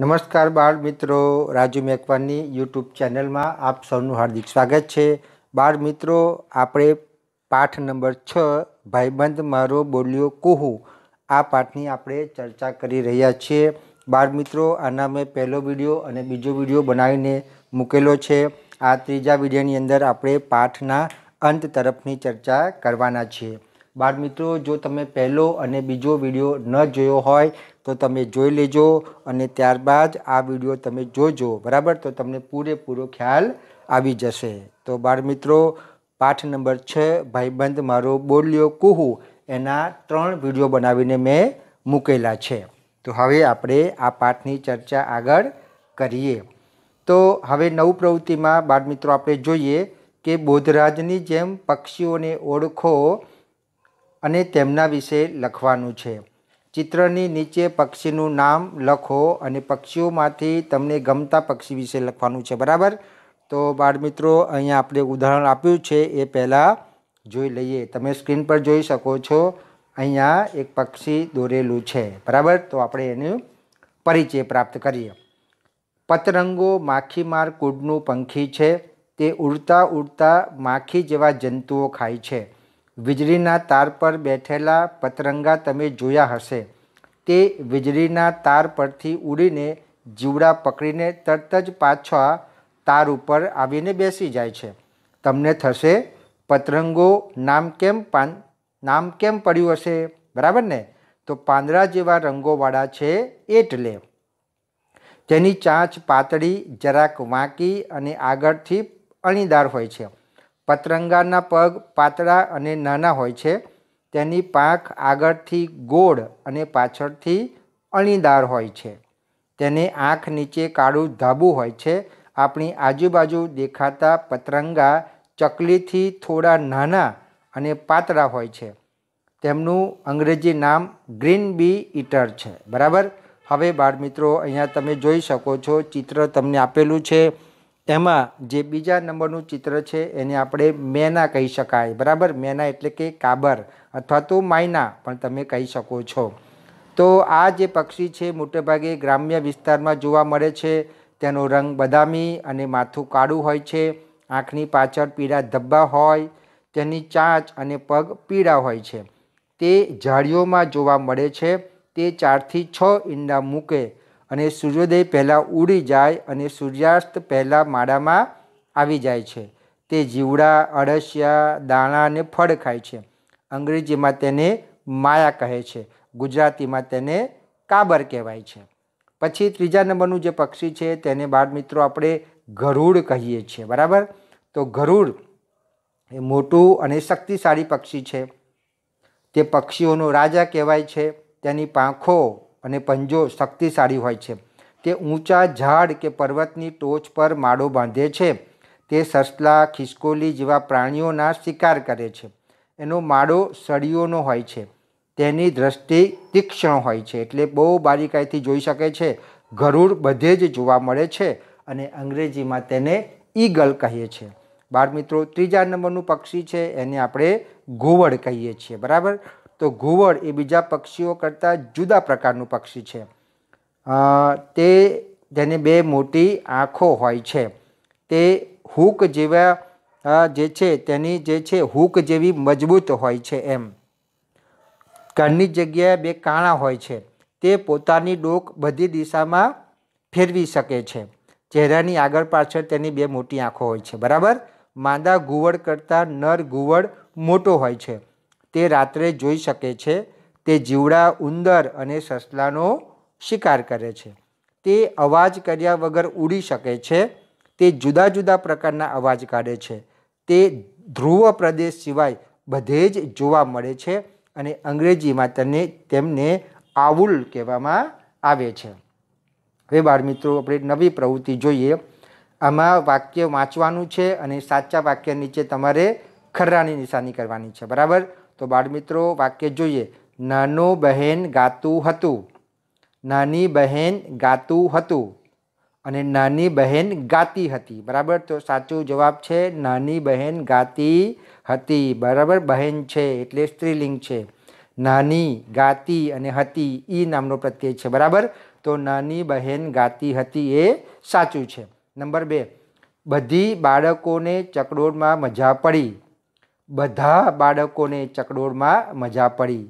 નમસ્કાર બાળ મિત્રો રાજુ મેકવાની યુટ્યુબ ચેનલમાં આપ સૌનું હાર્દિક સ્વાગત છે બાળ મિત્રો આપણે પાઠ નંબર છ ભાઈબંધ મારો બોલ્યો કુહુ આ પાઠની આપણે ચર્ચા કરી રહ્યા છીએ બાળ મિત્રો આના મેં પહેલો વિડીયો અને બીજો વિડીયો બનાવીને મૂકેલો છે આ ત્રીજા વિડીયોની અંદર આપણે પાઠના અંત તરફની ચર્ચા કરવાના છીએ બાળમિત્રો જો તમે પહેલો અને બીજો વિડીયો ન જોયો હોય તો તમે જોઈ લેજો અને ત્યારબાદ આ વિડીયો તમે જોજો બરાબર તો તમને પૂરેપૂરો ખ્યાલ આવી જશે તો બાળમિત્રો પાઠ નંબર છ ભાઈબંધ મારો બોલ્યો કુહુ એના ત્રણ વિડીયો બનાવીને મેં મૂકેલા છે તો હવે આપણે આ પાઠની ચર્ચા આગળ કરીએ તો હવે નવ પ્રવૃત્તિમાં બાળમિત્રો આપણે જોઈએ કે બોધરાજની જેમ પક્ષીઓને ઓળખો અને તેમના વિશે લખવાનું છે ચિત્રની નીચે પક્ષીનું નામ લખો અને પક્ષીઓમાંથી તમને ગમતા પક્ષી વિશે લખવાનું છે બરાબર તો બાળમિત્રો અહીંયા આપણે ઉદાહરણ આપ્યું છે એ પહેલાં જોઈ લઈએ તમે સ્ક્રીન પર જોઈ શકો છો અહીંયા એક પક્ષી દોરેલું છે બરાબર તો આપણે એનું પરિચય પ્રાપ્ત કરીએ પતરંગો માખીમાર કુડનું પંખી છે તે ઉડતા ઉડતા માખી જેવા જંતુઓ ખાય છે વીજળીના તાર પર બેઠેલા પતરંગા તમે જોયા હશે તે વીજળીના તાર પરથી ઉડીને જીવડા પકડીને તરત જ પાછા તાર ઉપર આવીને બેસી જાય છે તમને થશે પતરંગો નામ કેમ પાન નામ કેમ પડ્યું હશે બરાબર ને તો પાંદડા જેવા રંગોવાળા છે એટલે તેની ચાંચ પાતળી જરાક વાંકી અને આગળથી અણીદાર હોય છે પતરંગાના પગ પાતળા અને નાના હોય છે તેની પાંખ આગળથી ગોળ અને પાછળથી અણીદાર હોય છે તેને આંખ નીચે કાળું ધાબું હોય છે આપણી આજુબાજુ દેખાતા પતરંગા ચકલીથી થોડા નાના અને પાતળા હોય છે તેમનું અંગ્રેજી નામ ગ્રીન બી ઇટર છે બરાબર હવે બાળ મિત્રો અહીંયા તમે જોઈ શકો છો ચિત્ર તમને આપેલું છે એમાં જે બીજા નંબરનું ચિત્ર છે એને આપણે મેના કહી શકાય બરાબર મેના એટલે કે કાબર અથવા તો માયના પણ તમે કહી શકો છો તો આ જે પક્ષી છે મોટેભાગે ગ્રામ્ય વિસ્તારમાં જોવા મળે છે તેનો રંગ બદામી અને માથું કાળું હોય છે આંખની પાછળ પીળા ધબ્બા હોય તેની ચાંચ અને પગ પીળા હોય છે તે ઝાડીઓમાં જોવા મળે છે તે ચારથી છ ઈંડા મૂકે અને સૂર્યોદય પહેલાં ઉડી જાય અને સૂર્યાસ્ત પહેલાં માળામાં આવી જાય છે તે જીવડા અળસિયા દાણા અને ફળ ખાય છે અંગ્રેજીમાં તેને માયા કહે છે ગુજરાતીમાં તેને કાબર કહેવાય છે પછી ત્રીજા નંબરનું જે પક્ષી છે તેને બાળ મિત્રો આપણે ગરુડ કહીએ છીએ બરાબર તો ગરુડ એ મોટું અને શક્તિશાળી પક્ષી છે તે પક્ષીઓનો રાજા કહેવાય છે તેની પાંખો અને પંજો શક્તિશાળી હોય છે તે ઊંચા ઝાડ કે પર્વતની ટોચ પર માળો બાંધે છે તે સસલા ખિસકોલી જેવા પ્રાણીઓના શિકાર કરે છે એનો માળો સળીઓનો હોય છે તેની દ્રષ્ટિ તીક્ષ્ણ હોય છે એટલે બહુ બારીકાઈથી જોઈ શકે છે ગરુડ બધે જ જોવા મળે છે અને અંગ્રેજીમાં તેને ઈગલ કહીએ છીએ બાળ મિત્રો ત્રીજા નંબરનું પક્ષી છે એને આપણે ઘુવડ કહીએ છીએ બરાબર તો ઘુવડ એ બીજા પક્ષીઓ કરતાં જુદા પ્રકારનું પક્ષી છે તે તેની બે મોટી આંખો હોય છે તે હૂક જેવા જે છે તેની જે છે હૂક જેવી મજબૂત હોય છે એમ કાનની જગ્યાએ બે કાણા હોય છે તે પોતાની ડોક બધી દિશામાં ફેરવી શકે છે ચહેરાની આગળ પાછળ તેની બે મોટી આંખો હોય છે બરાબર માંદા ઘુવડ કરતાં નર ઘુવડ મોટો હોય છે તે રાત્રે જોઈ શકે છે તે જીવડા ઉંદર અને સસલાનો શિકાર કરે છે તે અવાજ કર્યા વગર ઉડી શકે છે તે જુદા જુદા પ્રકારના અવાજ કાઢે છે તે ધ્રુવ પ્રદેશ સિવાય બધે જ જોવા મળે છે અને અંગ્રેજીમાં તેને તેમને આવુલ કહેવામાં આવે છે હવે બાળમિત્રો આપણે નવી પ્રવૃત્તિ જોઈએ આમાં વાક્ય વાંચવાનું છે અને સાચા વાક્ય નીચે તમારે ખર્રાની નિશાની કરવાની છે બરાબર તો બાળમિત્રો વાક્ય જોઈએ નાનો બહેન ગાતું હતું નાની બહેન ગાતું હતું અને નાની બહેન ગાતી હતી બરાબર તો સાચો જવાબ છે નાની બહેન ગાતી હતી બરાબર બહેન છે એટલે સ્ત્રીલિંગ છે નાની ગાતી અને હતી એ નામનો પ્રત્યય છે બરાબર તો નાની બહેન ગાતી હતી એ સાચું છે નંબર બે બધી બાળકોને ચકડોળમાં મજા પડી બધા બાળકોને ચકડોળમાં મજા પડી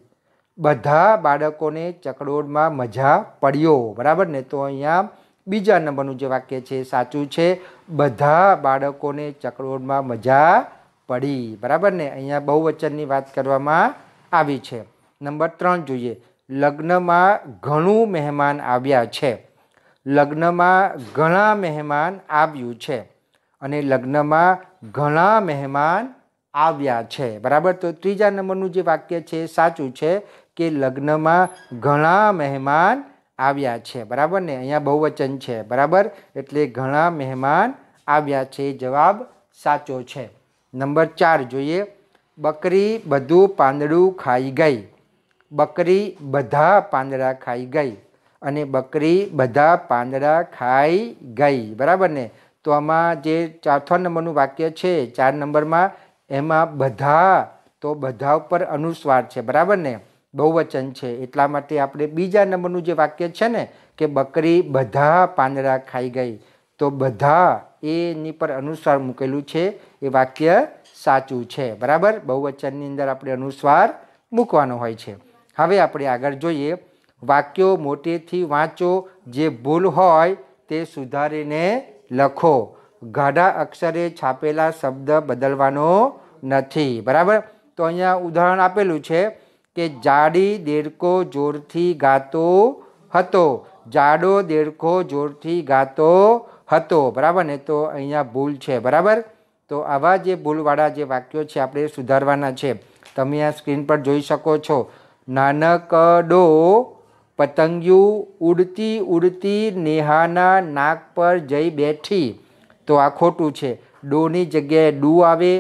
બધા બાળકોને ચકડોળમાં મજા પડ્યો બરાબર ને તો અહીંયા બીજા નંબરનું જે વાક્ય છે સાચું છે બધા બાળકોને ચકડોળમાં મજા પડી બરાબર ને અહીંયા બહુવચનની વાત કરવામાં આવી છે નંબર ત્રણ જોઈએ લગ્નમાં ઘણું મહેમાન આવ્યા છે લગ્નમાં ઘણા મહેમાન આવ્યું છે અને લગ્નમાં ઘણા મહેમાન આવ્યા છે બરાબર તો ત્રીજા નંબરનું જે વાક્ય છે એ સાચું છે કે લગ્નમાં ઘણા મહેમાન આવ્યા છે બરાબર ને અહીંયા બહુવચન છે બરાબર એટલે ઘણા મહેમાન આવ્યા છે જવાબ સાચો છે નંબર ચાર જોઈએ બકરી બધું પાંદડું ખાઈ ગઈ બકરી બધા પાંદડા ખાઈ ગઈ અને બકરી બધા પાંદડા ખાઈ ગઈ બરાબર ને તો આમાં જે ચોથા નંબરનું વાક્ય છે ચાર નંબરમાં એમાં બધા તો બધા ઉપર અનુસ્વાર છે બરાબર ને બહુવચન છે એટલા માટે આપણે બીજા નંબરનું જે વાક્ય છે ને કે બકરી બધા પાંદડા ખાઈ ગઈ તો બધા એની પર અનુસ્વાર મૂકેલું છે એ વાક્ય સાચું છે બરાબર બહુવચનની અંદર આપણે અનુસ્વાર મૂકવાનો હોય છે હવે આપણે આગળ જોઈએ વાક્યો મોટેથી વાંચો જે ભૂલ હોય તે સુધારીને લખો ગાઢા અક્ષરે છાપેલા શબ્દ બદલવાનો નથી બરાબર તો અહીંયા ઉદાહરણ આપેલું છે કે જાડી દેડકો જોરથી ગાતો હતો જાડો દેડકો જોરથી ગાતો હતો બરાબર ને તો અહીંયા ભૂલ છે બરાબર તો આવા જે ભૂલવાળા જે વાક્યો છે આપણે સુધારવાના છે તમે આ સ્ક્રીન પર જોઈ શકો છો નાનકડો પતંગિયું ઉડતી ઉડતી નેહાના નાક પર જઈ બેઠી તો આ ખોટું છે ડોની જગ્યાએ ડુ આવે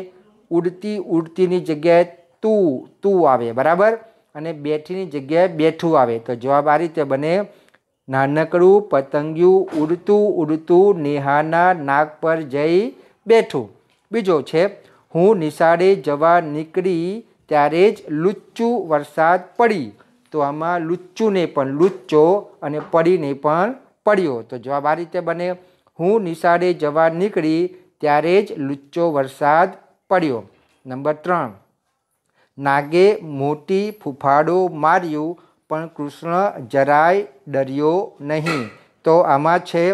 ઉડતી ઉડતીની જગ્યાએ તું તું આવે બરાબર અને બેઠીની જગ્યાએ બેઠું આવે તો જવાબ આ રીતે બને નાનકડું પતંગિયું ઉડતું ઉડતું નેહાના નાક પર જઈ બેઠું બીજો છે હું નિશાળે જવા નીકળી ત્યારે જ લુચ્ચું વરસાદ પડી તો આમાં લુચ્ચુને પણ લુચ્ચો અને પડીને પણ પડ્યો તો જવાબ આ રીતે બને હું નિશાળે જવા નીકળી ત્યારે જ લુચ્ચો વરસાદ પડ્યો નંબર ત્રણ નાગે મોટી ફૂફાડો માર્યું પણ કૃષ્ણ જરાય ડર્યો નહીં તો આમાં છે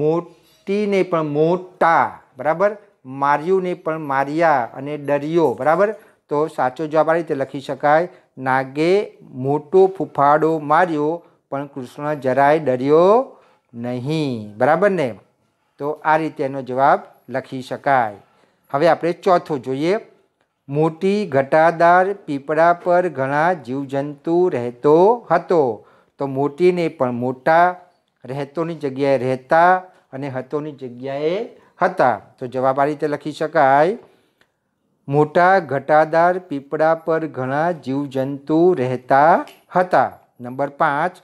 મોટીને પણ મોટા બરાબર માર્યું માર્યુંને પણ માર્યા અને ડર્યો બરાબર તો સાચો જવાબ આ રીતે લખી શકાય નાગે મોટો ફૂફાડો માર્યો પણ કૃષ્ણ જરાય ડર્યો નહીં બરાબર ને તો આ રીતે એનો જવાબ લખી શકાય હવે આપણે ચોથો જોઈએ મોટી ઘટાદાર પીપળા પર ઘણા જીવજંતુ રહેતો હતો તો મોટીને પણ મોટા રહેતોની જગ્યાએ રહેતા અને હતોની જગ્યાએ હતા તો જવાબ આ રીતે લખી શકાય મોટા ઘટાદાર પીપળા પર ઘણા જીવજંતુ રહેતા હતા નંબર પાંચ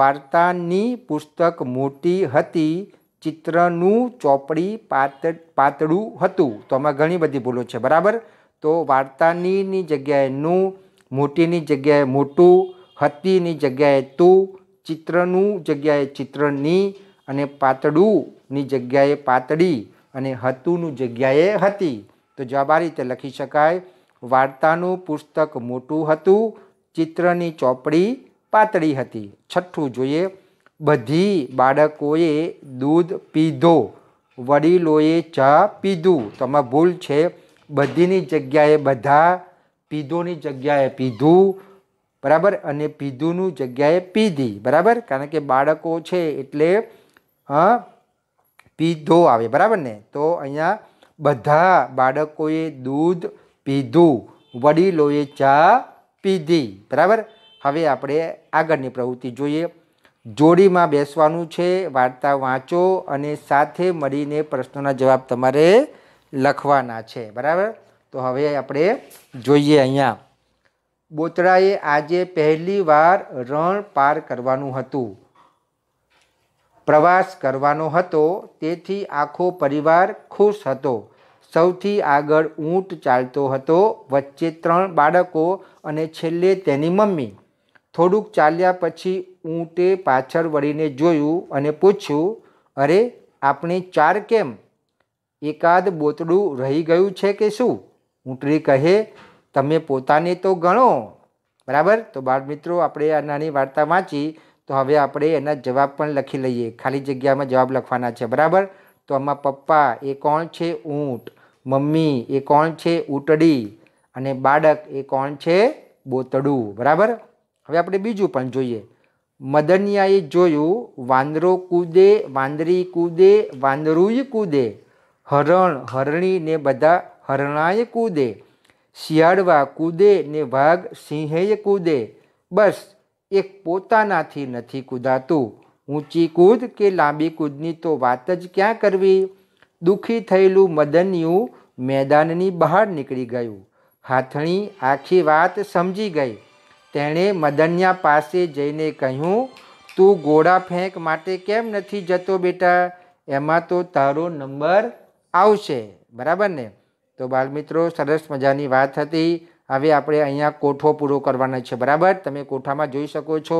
વાર્તાની પુસ્તક મોટી હતી ચિત્રનું ચોપડી પાત પાતળું હતું તો આમાં ઘણી બધી ભૂલો છે બરાબર તો વાર્તાનીની જગ્યાએ નું મોટીની જગ્યાએ મોટું હતીની જગ્યાએ તું ચિત્રનું જગ્યાએ ચિત્રની અને પાતળુંની જગ્યાએ પાતળી અને હતુંનું જગ્યાએ હતી તો જવાબ આ રીતે લખી શકાય વાર્તાનું પુસ્તક મોટું હતું ચિત્રની ચોપડી પાતળી હતી છઠ્ઠું જોઈએ બધી બાળકોએ દૂધ પીધો વડીલોએ ચા પીધું તમારી ભૂલ છે બધીની જગ્યાએ બધા પીધોની જગ્યાએ પીધું બરાબર અને પીધુંની જગ્યાએ પીધી બરાબર કારણ કે બાળકો છે એટલે હા પીધો આવે બરાબર ને તો અહીંયા બધા બાળકોએ દૂધ પીધું વડીલોએ ચા પીધી બરાબર હવે આપણે આગળની પ્રવૃત્તિ જોઈએ જોડીમાં બેસવાનું છે વાર્તા વાંચો અને સાથે મળીને પ્રશ્નોના જવાબ તમારે લખવાના છે બરાબર તો હવે આપણે જોઈએ અહીંયા બોતરાએ આજે પહેલી વાર રણ પાર કરવાનું હતું પ્રવાસ કરવાનો હતો તેથી આખો પરિવાર ખુશ હતો સૌથી આગળ ઊંટ ચાલતો હતો વચ્ચે ત્રણ બાળકો અને છેલ્લે તેની મમ્મી થોડુંક ચાલ્યા પછી ઊંટે પાછળ વળીને જોયું અને પૂછ્યું અરે આપણે ચાર કેમ એકાદ બોતડું રહી ગયું છે કે શું ઊંટડી કહે તમે પોતાને તો ગણો બરાબર તો બાળ મિત્રો આપણે આ નાની વાર્તા વાંચી તો હવે આપણે એના જવાબ પણ લખી લઈએ ખાલી જગ્યામાં જવાબ લખવાના છે બરાબર તો આમાં પપ્પા એ કોણ છે ઊંટ મમ્મી એ કોણ છે ઊંટડી અને બાળક એ કોણ છે બોતડું બરાબર હવે આપણે બીજું પણ જોઈએ મદનિયાએ જોયું વાંદરો કૂદે વાંદરી કૂદે વાંદરુય કૂદે હરણ હરણી ને બધા હરણાય કૂદે શિયાળવા કૂદે ને વાઘ સિંહેય કૂદે બસ એક પોતાનાથી નથી કૂદાતું ઊંચી કૂદ કે લાંબી કૂદની તો વાત જ ક્યાં કરવી દુઃખી થયેલું મદનિયું મેદાનની બહાર નીકળી ગયું હાથણી આખી વાત સમજી ગઈ તેણે મદન્યા પાસે જઈને કહ્યું તું ગોળા ફેંક માટે કેમ નથી જતો બેટા એમાં તો તારો નંબર આવશે બરાબર ને તો બાળમિત્રો સરસ મજાની વાત હતી હવે આપણે અહીંયા કોઠો પૂરો કરવાનો છે બરાબર તમે કોઠામાં જોઈ શકો છો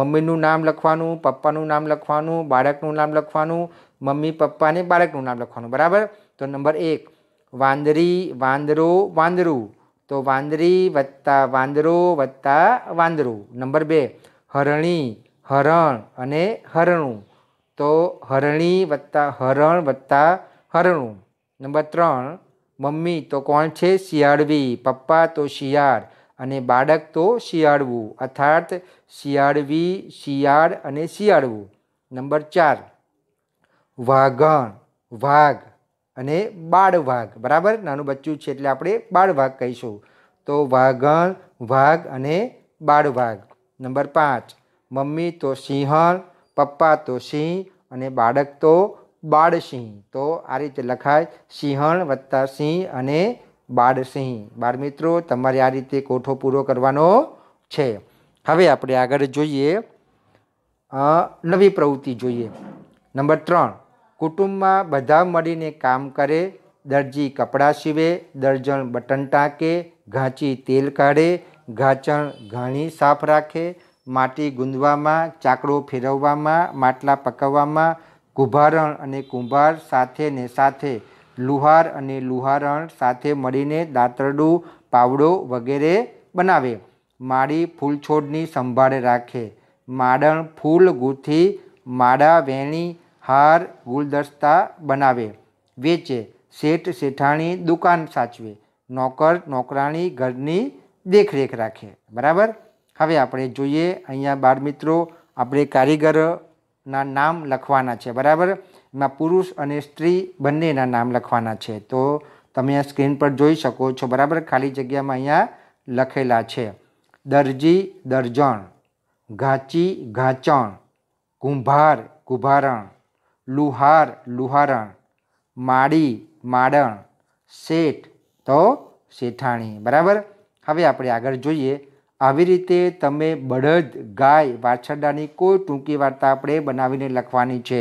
મમ્મીનું નામ લખવાનું પપ્પાનું નામ લખવાનું બાળકનું નામ લખવાનું મમ્મી પપ્પાને બાળકનું નામ લખવાનું બરાબર તો નંબર એક વાંદરી વાંદરો વાંદરું તો વાંદરી વત્તા વાંદરો વત્તા વાંદરું નંબર બે હરણી હરણ અને હરણું તો હરણી વત્તા હરણ વત્તા હરણું નંબર ત્રણ મમ્મી તો કોણ છે શિયાળવી પપ્પા તો શિયાળ અને બાળક તો શિયાળવું અર્થાત શિયાળવી શિયાળ અને શિયાળવું નંબર ચાર વાઘણ વાઘ અને બાળ વાઘ બરાબર નાનું બચ્ચું છે એટલે આપણે બાળ વાઘ કહીશું તો વાઘણ વાઘ અને બાળ વાઘ નંબર પાંચ મમ્મી તો સિંહણ પપ્પા તો સિંહ અને બાળક તો બાળસિંહ તો આ રીતે લખાય સિંહણ વત્તા સિંહ અને બાળસિંહ બાળ મિત્રો તમારે આ રીતે કોઠો પૂરો કરવાનો છે હવે આપણે આગળ જોઈએ નવી પ્રવૃત્તિ જોઈએ નંબર ત્રણ કુટુંબમાં બધા મળીને કામ કરે દરજી કપડાં સીવે દરજણ બટન ટાંકે ઘાંચી તેલ કાઢે ઘાચણ ઘાણી સાફ રાખે માટી ગુંદવામાં ચાકડો ફેરવવામાં માટલા પકવવામાં કુંભારણ અને કુંભાર સાથેને સાથે લુહાર અને લુહારણ સાથે મળીને દાંતરડું પાવડો વગેરે બનાવે માળી ફૂલ છોડની સંભાળ રાખે માડણ ફૂલ ગૂંથી માળા વેણી હાર ગુલદસ્તા બનાવે વેચે શેઠ શેઠાણી દુકાન સાચવે નોકર નોકરાણી ઘરની દેખરેખ રાખે બરાબર હવે આપણે જોઈએ અહીંયા બાળ મિત્રો આપણે કારીગરના નામ લખવાના છે બરાબર એમાં પુરુષ અને સ્ત્રી બંનેના નામ લખવાના છે તો તમે આ સ્ક્રીન પર જોઈ શકો છો બરાબર ખાલી જગ્યામાં અહીંયા લખેલા છે દરજી દરજણ ઘાચી ઘાચણ કુંભાર કુંભારણ લુહાર લુહારણ માડી માડણ શેઠ તો શેઠાણી બરાબર હવે આપણે આગળ જોઈએ આવી રીતે તમે બળદ ગાય વાછરડાની કોઈ ટૂંકી વાર્તા આપણે બનાવીને લખવાની છે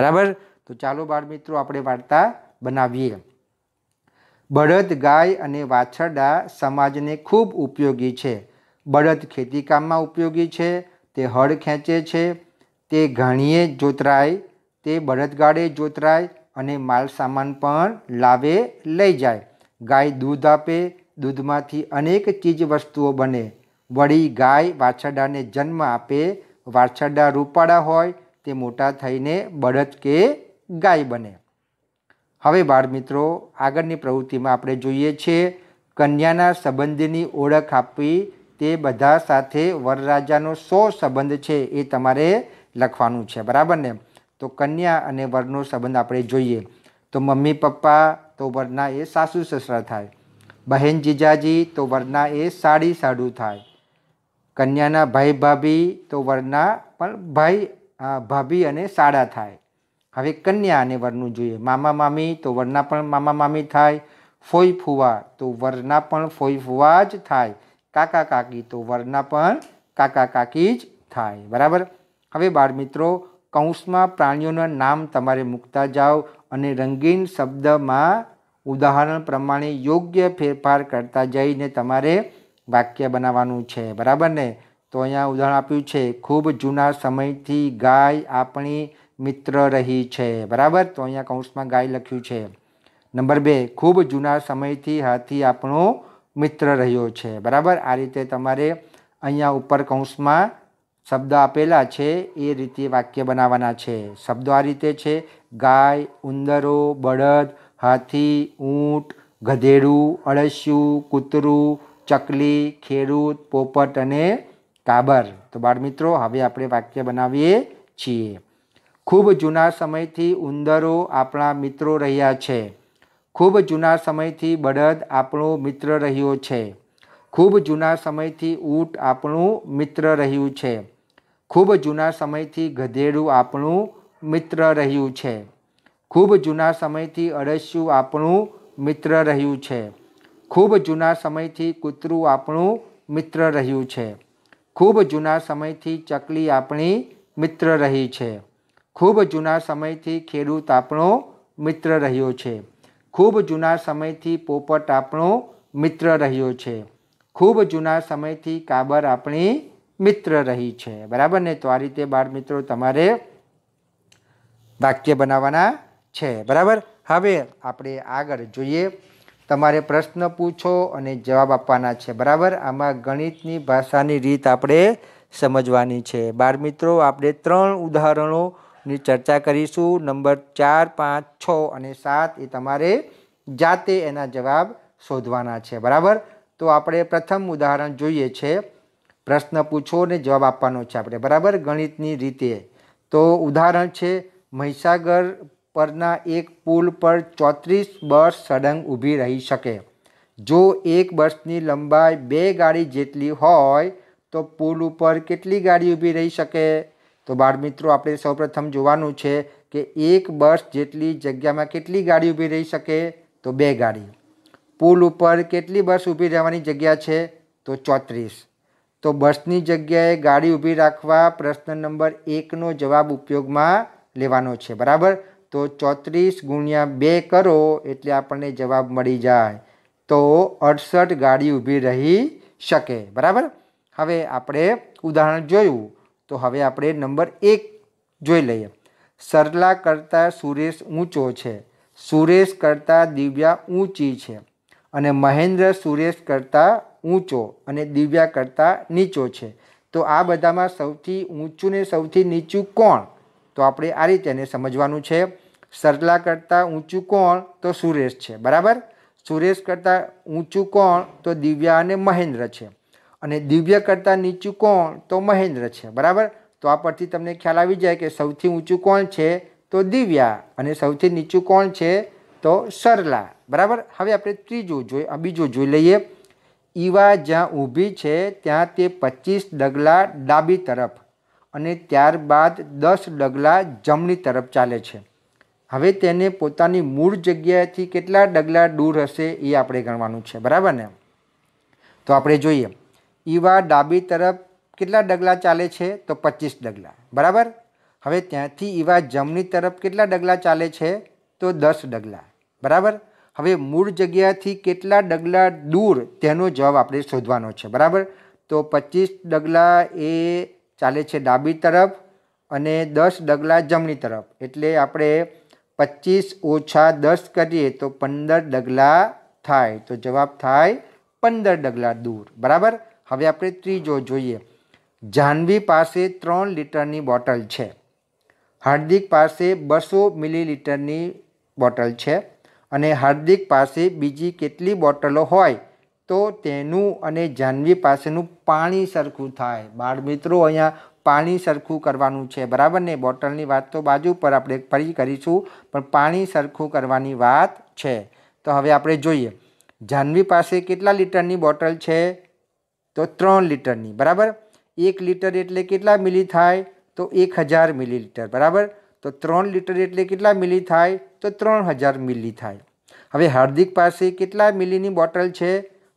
બરાબર તો ચાલો બાળ મિત્રો આપણે વાર્તા બનાવીએ બળદ ગાય અને વાછરડા સમાજને ખૂબ ઉપયોગી છે બળદ ખેતીકામમાં ઉપયોગી છે તે હળ ખેંચે છે તે ઘાણીએ જોતરાય તે બળદગાડે જોતરાય અને માલ સામાન પણ લાવે લઈ જાય ગાય દૂધ આપે દૂધમાંથી અનેક ચીજ વસ્તુઓ બને વળી ગાય વાછરડાને જન્મ આપે વાછરડા રૂપાળા હોય તે મોટા થઈને બળદ કે ગાય બને હવે બાળ મિત્રો આગળની પ્રવૃત્તિમાં આપણે જોઈએ છીએ કન્યાના સંબંધની ઓળખ આપવી તે બધા સાથે વરરાજાનો સો સંબંધ છે એ તમારે લખવાનું છે બરાબર ને તો કન્યા અને વરનો સંબંધ આપણે જોઈએ તો મમ્મી પપ્પા તો વરના એ સાસુ સસરા થાય બહેન જીજાજી તો વરના એ સાડી સાડું થાય કન્યાના ભાઈ ભાભી તો વરના પણ ભાઈ ભાભી અને સાડા થાય હવે કન્યા અને વરનું જોઈએ મામા મામી તો વરના પણ મામા મામી થાય ફોઈ ફુવા તો વરના પણ ફોઈ ફુવા જ થાય કાકા કાકી તો વરના પણ કાકા કાકી જ થાય બરાબર હવે બાળ મિત્રો કૌંસમાં પ્રાણીઓના નામ તમારે મૂકતા જાઓ અને રંગીન શબ્દમાં ઉદાહરણ પ્રમાણે યોગ્ય ફેરફાર કરતા જઈને તમારે વાક્ય બનાવવાનું છે બરાબર ને તો અહીંયા ઉદાહરણ આપ્યું છે ખૂબ જૂના સમયથી ગાય આપણી મિત્ર રહી છે બરાબર તો અહીંયા કૌંસમાં ગાય લખ્યું છે નંબર બે ખૂબ જૂના સમયથી હાથી આપણો મિત્ર રહ્યો છે બરાબર આ રીતે તમારે અહીંયા ઉપર કૌંસમાં શબ્દ આપેલા છે એ રીતે વાક્ય બનાવવાના છે શબ્દો આ રીતે છે ગાય ઉંદરો બળદ હાથી ઊંટ ગધેડું અળસિયું કૂતરું ચકલી ખેડૂત પોપટ અને કાબર તો બાળ મિત્રો હવે આપણે વાક્ય બનાવીએ છીએ ખૂબ જૂના સમયથી ઉંદરો આપણા મિત્રો રહ્યા છે ખૂબ જૂના સમયથી બળદ આપણો મિત્ર રહ્યો છે ખૂબ જૂના સમયથી ઊંટ આપણું મિત્ર રહ્યું છે ખૂબ જૂના સમયથી ગધેડું આપણું મિત્ર રહ્યું છે ખૂબ જૂના સમયથી અળસિયું આપણું મિત્ર રહ્યું છે ખૂબ જૂના સમયથી કૂતરું આપણું મિત્ર રહ્યું છે ખૂબ જૂના સમયથી ચકલી આપણી મિત્ર રહી છે ખૂબ જૂના સમયથી ખેડૂત આપણો મિત્ર રહ્યો છે ખૂબ જૂના સમયથી પોપટ આપણો મિત્ર રહ્યો છે ખૂબ જૂના સમયથી કાબર આપણી મિત્ર રહી છે બરાબર ને તો આ રીતે બાળ મિત્રો તમારે વાક્ય બનાવવાના છે બરાબર હવે આપણે આગળ જોઈએ તમારે પ્રશ્ન પૂછો અને જવાબ આપવાના છે બરાબર આમાં ગણિતની ભાષાની રીત આપણે સમજવાની છે બાળ મિત્રો આપણે ત્રણ ઉદાહરણોની ચર્ચા કરીશું નંબર ચાર પાંચ છ અને સાત એ તમારે જાતે એના જવાબ શોધવાના છે બરાબર તો આપણે પ્રથમ ઉદાહરણ જોઈએ છે પ્રશ્ન પૂછો અને જવાબ આપવાનો છે આપણે બરાબર ગણિતની રીતે તો ઉદાહરણ છે મહીસાગર પરના એક પુલ પર ચોત્રીસ બસ સળંગ ઊભી રહી શકે જો એક બસની લંબાઈ બે ગાડી જેટલી હોય તો પુલ ઉપર કેટલી ગાડી ઊભી રહી શકે તો બાળ મિત્રો આપણે સૌપ્રથમ જોવાનું છે કે એક બસ જેટલી જગ્યામાં કેટલી ગાડી ઊભી રહી શકે તો બે ગાડી પુલ ઉપર કેટલી બસ ઊભી રહેવાની જગ્યા છે તો ચોત્રીસ તો બસની જગ્યાએ ગાડી ઊભી રાખવા પ્રશ્ન નંબર એકનો જવાબ ઉપયોગમાં લેવાનો છે બરાબર તો ચોત્રીસ ગુણ્યા બે કરો એટલે આપણને જવાબ મળી જાય તો અડસઠ ગાડી ઊભી રહી શકે બરાબર હવે આપણે ઉદાહરણ જોયું તો હવે આપણે નંબર એક જોઈ લઈએ સરલા કરતાં સુરેશ ઊંચો છે સુરેશ કરતાં દિવ્યા ઊંચી છે અને મહેન્દ્ર સુરેશ કરતાં ઊંચો અને દિવ્યા કરતાં નીચો છે તો આ બધામાં સૌથી ઊંચું ને સૌથી નીચું કોણ તો આપણે આ રીતે એને સમજવાનું છે સરલા કરતાં ઊંચું કોણ તો સુરેશ છે બરાબર સુરેશ કરતાં ઊંચું કોણ તો દિવ્યા અને મહેન્દ્ર છે અને દિવ્ય કરતાં નીચું કોણ તો મહેન્દ્ર છે બરાબર તો આ પરથી તમને ખ્યાલ આવી જાય કે સૌથી ઊંચું કોણ છે તો દિવ્યા અને સૌથી નીચું કોણ છે તો સરલા બરાબર હવે આપણે ત્રીજું જોઈ બીજું જોઈ લઈએ ઈવા જ્યાં ઊભી છે ત્યાં તે પચીસ ડગલા ડાબી તરફ અને ત્યારબાદ દસ ડગલા જમણી તરફ ચાલે છે હવે તેને પોતાની મૂળ જગ્યાએથી કેટલા ડગલા દૂર હશે એ આપણે ગણવાનું છે બરાબર ને તો આપણે જોઈએ ઈવા ડાબી તરફ કેટલા ડગલા ચાલે છે તો પચીસ ડગલા બરાબર હવે ત્યાંથી ઈવા જમણી તરફ કેટલા ડગલા ચાલે છે તો દસ ડગલા બરાબર હવે મૂળ જગ્યાથી કેટલા ડગલા દૂર તેનો જવાબ આપણે શોધવાનો છે બરાબર તો પચીસ ડગલા એ ચાલે છે ડાબી તરફ અને દસ ડગલા જમણી તરફ એટલે આપણે પચીસ ઓછા દસ કરીએ તો પંદર ડગલા થાય તો જવાબ થાય પંદર ડગલા દૂર બરાબર હવે આપણે ત્રીજો જોઈએ જાહ્નવી પાસે ત્રણ લીટરની બોટલ છે હાર્દિક પાસે બસો મિલીલીટરની બોટલ છે અને હાર્દિક પાસે બીજી કેટલી બોટલો હોય તો તેનું અને જાહ્નવી પાસેનું પાણી સરખું થાય બાળ મિત્રો અહીંયા પાણી સરખું કરવાનું છે બરાબર ને બોટલની વાત તો બાજુ પર આપણે ફરી કરીશું પણ પાણી સરખું કરવાની વાત છે તો હવે આપણે જોઈએ જાહ્નવી પાસે કેટલા લીટરની બોટલ છે તો ત્રણ લીટરની બરાબર એક લીટર એટલે કેટલા મિલી થાય તો એક હજાર મિલી મિલીલીટર બરાબર તો ત્રણ લીટર એટલે કેટલા મિલી થાય તો ત્રણ હજાર મિલી થાય હવે હાર્દિક પાસે કેટલા મિલીની બોટલ છે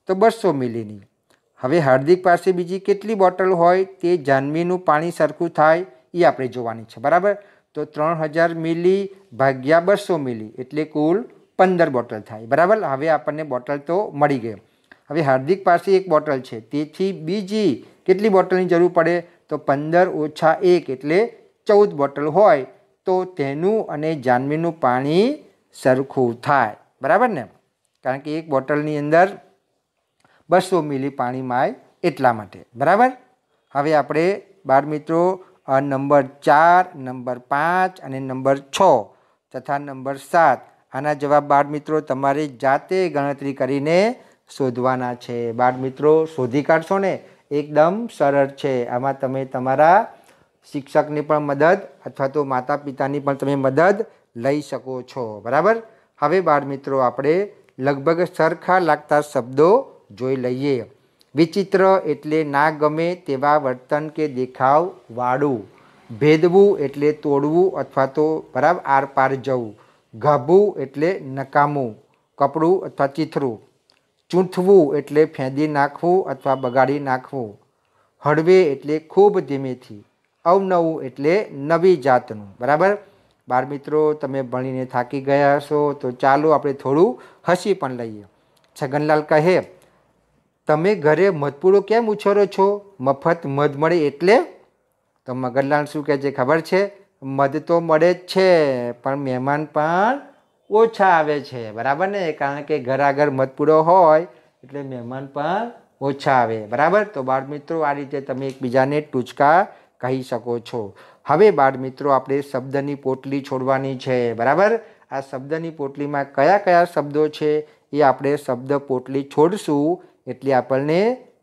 તો બસો મિલીની હવે હાર્દિક પાસે બીજી કેટલી બોટલ હોય તે જાનવીનું પાણી સરખું થાય એ આપણે જોવાની છે બરાબર તો ત્રણ હજાર મિલી ભાગ્યા બસો મિલી એટલે કુલ પંદર બોટલ થાય બરાબર હવે આપણને બોટલ તો મળી ગઈ હવે હાર્દિક પાસે એક બોટલ છે તેથી બીજી કેટલી બોટલની જરૂર પડે તો પંદર ઓછા એક એટલે ચૌદ બોટલ હોય તો તેનું અને જાનવીનું પાણી સરખું થાય બરાબર ને કારણ કે એક બોટલની અંદર બસો મિલી પાણી માય એટલા માટે બરાબર હવે આપણે બાળ મિત્રો નંબર ચાર નંબર પાંચ અને નંબર છ તથા નંબર સાત આના જવાબ બાળ મિત્રો તમારે જાતે ગણતરી કરીને શોધવાના છે બાળ મિત્રો શોધી કાઢશો ને એકદમ સરળ છે આમાં તમે તમારા શિક્ષકની પણ મદદ અથવા તો માતા પિતાની પણ તમે મદદ લઈ શકો છો બરાબર હવે બાળ મિત્રો આપણે લગભગ સરખા લાગતા શબ્દો જોઈ લઈએ વિચિત્ર એટલે ના ગમે તેવા વર્તન કે દેખાવ વાળું ભેદવું એટલે તોડવું અથવા તો બરાબર આરપાર જવું ગાભું એટલે નકામું કપડું અથવા ચીથરું ચૂંથવું એટલે ફેંદી નાખવું અથવા બગાડી નાખવું હળવે એટલે ખૂબ ધીમેથી અવનવું એટલે નવી જાતનું બરાબર બાળ મિત્રો તમે ભણીને થાકી ગયા હશો તો ચાલો આપણે થોડું હસી પણ લઈએ છગનલાલ કહે તમે ઘરે મધપૂડો કેમ ઉછેરો છો મફત મધ મળે એટલે તો મગનલાલ શું કહે છે ખબર છે મધ તો મળે જ છે પણ મહેમાન પણ ઓછા આવે છે બરાબર ને કારણ કે ઘર આગળ મધપૂડો હોય એટલે મહેમાન પણ ઓછા આવે બરાબર તો બાળ મિત્રો આ રીતે તમે એકબીજાને ટૂચકા કહી શકો છો હવે બાળ મિત્રો આપણે શબ્દની પોટલી છોડવાની છે બરાબર આ શબ્દની પોટલીમાં કયા કયા શબ્દો છે એ આપણે શબ્દ પોટલી છોડશું એટલે આપણને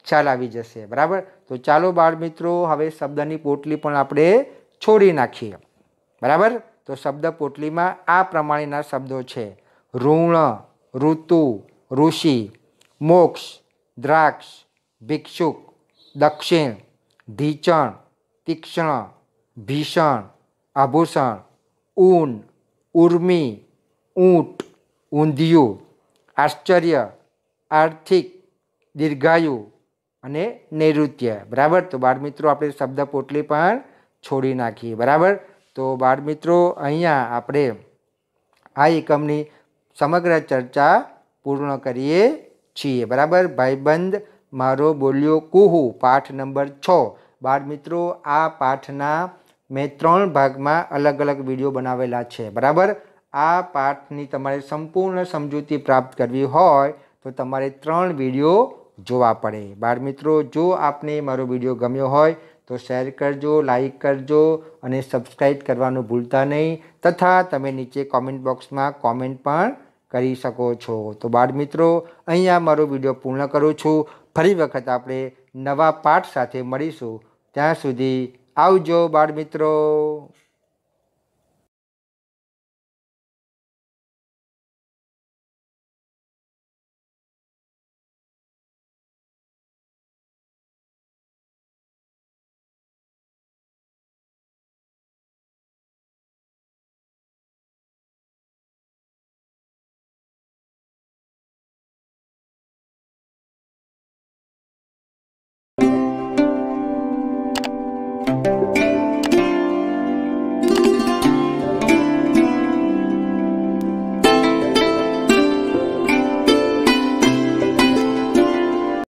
ચાલ આવી જશે બરાબર તો ચાલો બાળ મિત્રો હવે શબ્દની પોટલી પણ આપણે છોડી નાખીએ બરાબર તો શબ્દ પોટલીમાં આ પ્રમાણેના શબ્દો છે ઋણ ઋતુ ઋષિ મોક્ષ દ્રાક્ષ ભિક્ષુક દક્ષિણ ધીચણ તીક્ષ્ણ ભીષણ આભૂષણ ઊન ઉર્મી ઊંટ ઊંધિયું આશ્ચર્ય આર્થિક દીર્ઘાયુ અને નૈઋત્ય બરાબર તો બાળ મિત્રો આપણે શબ્દ પોટલી પણ છોડી નાખીએ બરાબર તો બાળ મિત્રો અહીંયા આપણે આ એકમની સમગ્ર ચર્ચા પૂર્ણ કરીએ છીએ બરાબર ભાઈબંધ મારો બોલ્યો કુહુ પાઠ નંબર છ બાળમિત્રો આ પાઠના મેં ત્રણ ભાગમાં અલગ અલગ વિડીયો બનાવેલા છે બરાબર આ પાઠની તમારે સંપૂર્ણ સમજૂતી પ્રાપ્ત કરવી હોય તો તમારે ત્રણ વિડીયો જોવા પડે બાળમિત્રો જો આપને મારો વિડીયો ગમ્યો હોય તો શેર કરજો લાઈક કરજો અને સબસ્ક્રાઈબ કરવાનું ભૂલતા નહીં તથા તમે નીચે કોમેન્ટ બોક્સમાં કોમેન્ટ પણ કરી શકો છો તો બાળ મિત્રો અહીંયા મારો વિડીયો પૂર્ણ કરું છું ફરી વખત આપણે નવા પાઠ સાથે મળીશું ત્યાં સુધી આવજો બાળમિત્રો